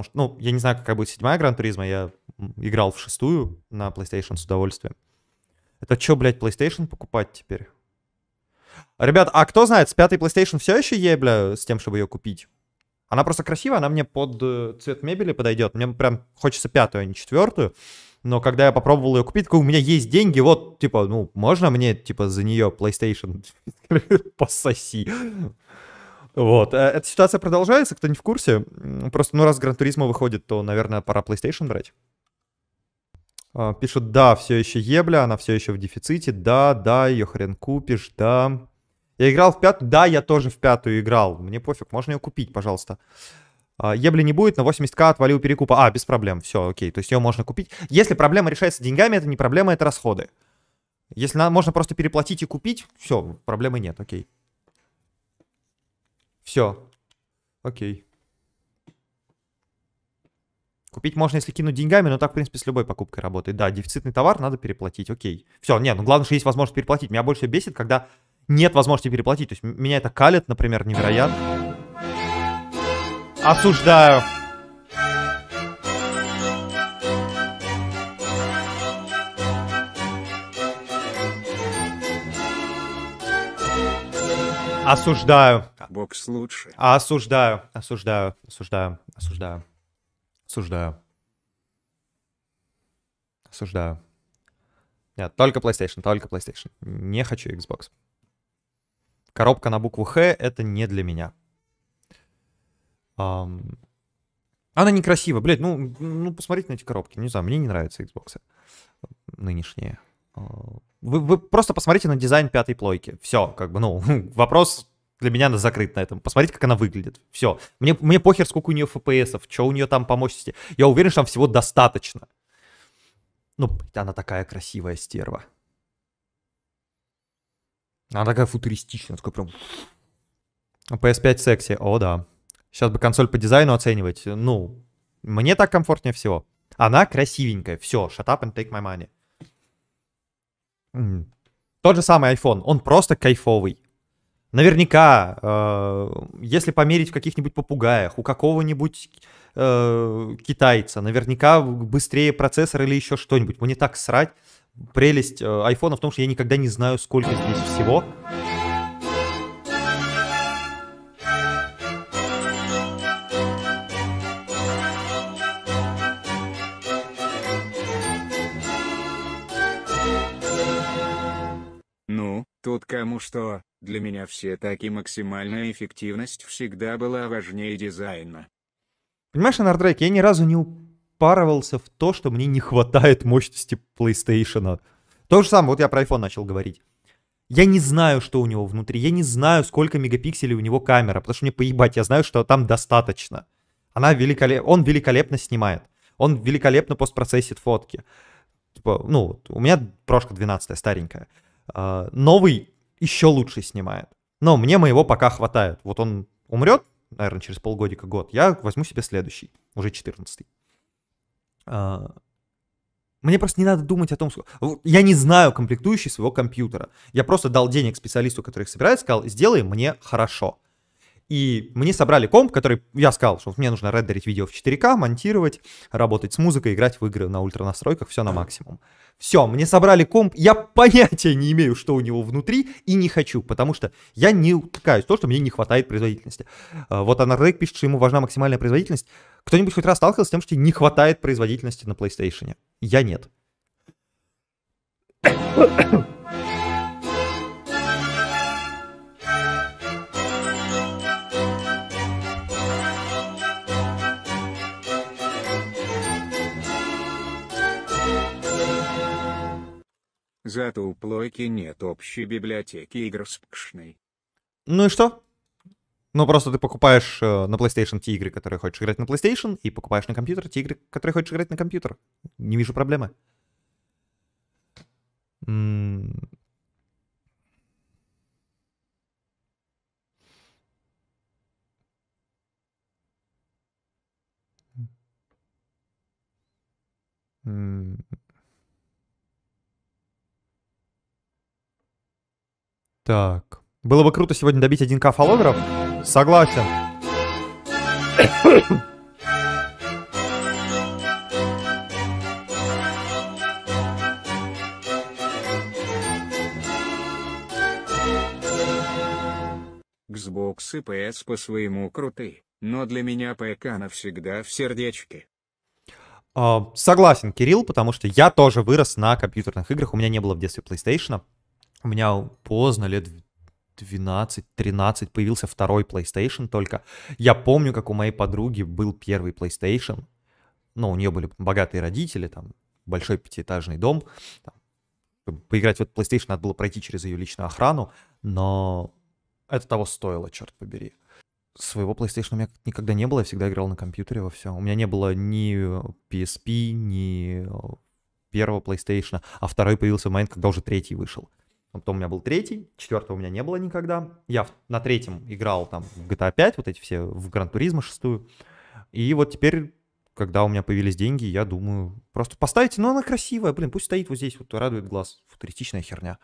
потому что, ну, я не знаю, какая будет седьмая Гран Туризма, я играл в шестую на PlayStation с удовольствием. Это что, блядь, PlayStation покупать теперь? Ребят, а кто знает, с пятой PlayStation все еще е, с тем, чтобы ее купить? Она просто красивая, она мне под э, цвет мебели подойдет. Мне прям хочется пятую, а не четвертую. Но когда я попробовал ее купить, такой, у меня есть деньги, вот, типа, ну, можно мне, типа, за нее PlayStation пососи? Вот. Э, эта ситуация продолжается, кто не в курсе. Просто, ну, раз Гран Туризма выходит, то, наверное, пора PlayStation брать. А, пишут, да, все еще ебля, она все еще в дефиците, да, да, ее хрен купишь, да. Я играл в пятую, да, я тоже в пятую играл, мне пофиг, можно ее купить, пожалуйста. А, ебли не будет, на 80к отвалил перекупа. А, без проблем, все, окей, то есть ее можно купить. Если проблема решается деньгами, это не проблема, это расходы. Если можно просто переплатить и купить, все, проблемы нет, окей. Все. Окей. Купить можно, если кинуть деньгами, но так, в принципе, с любой покупкой работает. Да, дефицитный товар надо переплатить, окей. Все, нет, ну главное, что есть возможность переплатить. Меня больше бесит, когда нет возможности переплатить. То есть меня это калит, например, невероятно. Осуждаю. Осуждаю. Бокс лучше. А осуждаю, осуждаю, осуждаю, осуждаю, осуждаю. Осуждаю. Нет, только PlayStation, только PlayStation. Не хочу Xbox. Коробка на букву Х это не для меня. Um... Она некрасива, блядь, ну, ну посмотрите на эти коробки. Не знаю, мне не нравятся Xbox нынешние. А, вы, вы просто посмотрите на дизайн пятой плойки. Все, как бы, ну, вопрос для меня она закрыта на этом. Посмотрите, как она выглядит. Все. Мне, мне похер, сколько у нее FPS, что у нее там по мощности. Я уверен, что там всего достаточно. Ну, она такая красивая стерва. Она такая футуристичная, такой прям... PS5 ну, секси, о да. Сейчас бы консоль по дизайну оценивать. Ну, мне так комфортнее всего. Она красивенькая. Все, shut up and take my money. Тот же самый iPhone, он просто кайфовый. Наверняка, э, если померить в каких-нибудь попугаях, у какого-нибудь э, китайца, наверняка быстрее процессор или еще что-нибудь. Мне так срать. Прелесть э, в том, что я никогда не знаю, сколько здесь всего. Ну, тут кому что, для меня все таки максимальная эффективность всегда была важнее дизайна. Понимаешь, Анардрайк, я ни разу не упарывался в то, что мне не хватает мощности PlayStation. То же самое, вот я про iPhone начал говорить. Я не знаю, что у него внутри, я не знаю, сколько мегапикселей у него камера, потому что мне поебать, я знаю, что там достаточно. Она великолеп... Он великолепно снимает, он великолепно постпроцессит фотки. Типа, ну, у меня прошка 12 старенькая. А, новый еще лучше снимает. Но мне моего пока хватает. Вот он умрет, наверное, через полгодика, год, я возьму себе следующий, уже 14 а... Мне просто не надо думать о том, что Я не знаю комплектующий своего компьютера. Я просто дал денег специалисту, который их собирает, сказал, сделай мне хорошо. И мне собрали комп, который я сказал, что мне нужно рендерить видео в 4К, монтировать, работать с музыкой, играть в игры на ультра настройках, все на максимум. Все, мне собрали комп, я понятия не имею, что у него внутри, и не хочу, потому что я не утыкаюсь в то, что мне не хватает производительности. А, вот Анардек пишет, что ему важна максимальная производительность. Кто-нибудь хоть раз сталкивался с тем, что не хватает производительности на PlayStation? Я нет. Зато у плойки нет общей библиотеки игр с пкшной. Ну и что? Ну, просто ты покупаешь э, на PlayStation те игры, которые хочешь играть на PlayStation, и покупаешь на компьютер те игры, которые хочешь играть на компьютер. Не вижу проблемы. М -м Так. Было бы круто сегодня добить 1к фолловеров. Согласен. Xbox и PS по-своему круты, но для меня ПК навсегда в сердечке. А, согласен, Кирилл, потому что я тоже вырос на компьютерных играх. У меня не было в детстве PlayStation. У меня поздно, лет 12-13 появился второй PlayStation только. Я помню, как у моей подруги был первый PlayStation. Ну, у нее были богатые родители, там, большой пятиэтажный дом. Там, поиграть в этот PlayStation надо было пройти через ее личную охрану, но это того стоило, черт побери. Своего PlayStation у меня никогда не было, я всегда играл на компьютере во все. У меня не было ни PSP, ни первого PlayStation, а второй появился в момент, когда уже третий вышел. Потом у меня был третий, четвертого у меня не было никогда. Я на третьем играл там в GTA 5, вот эти все, в Гран Туризма шестую. И вот теперь, когда у меня появились деньги, я думаю, просто поставите, ну она красивая, блин, пусть стоит вот здесь, вот радует глаз, футуристичная херня.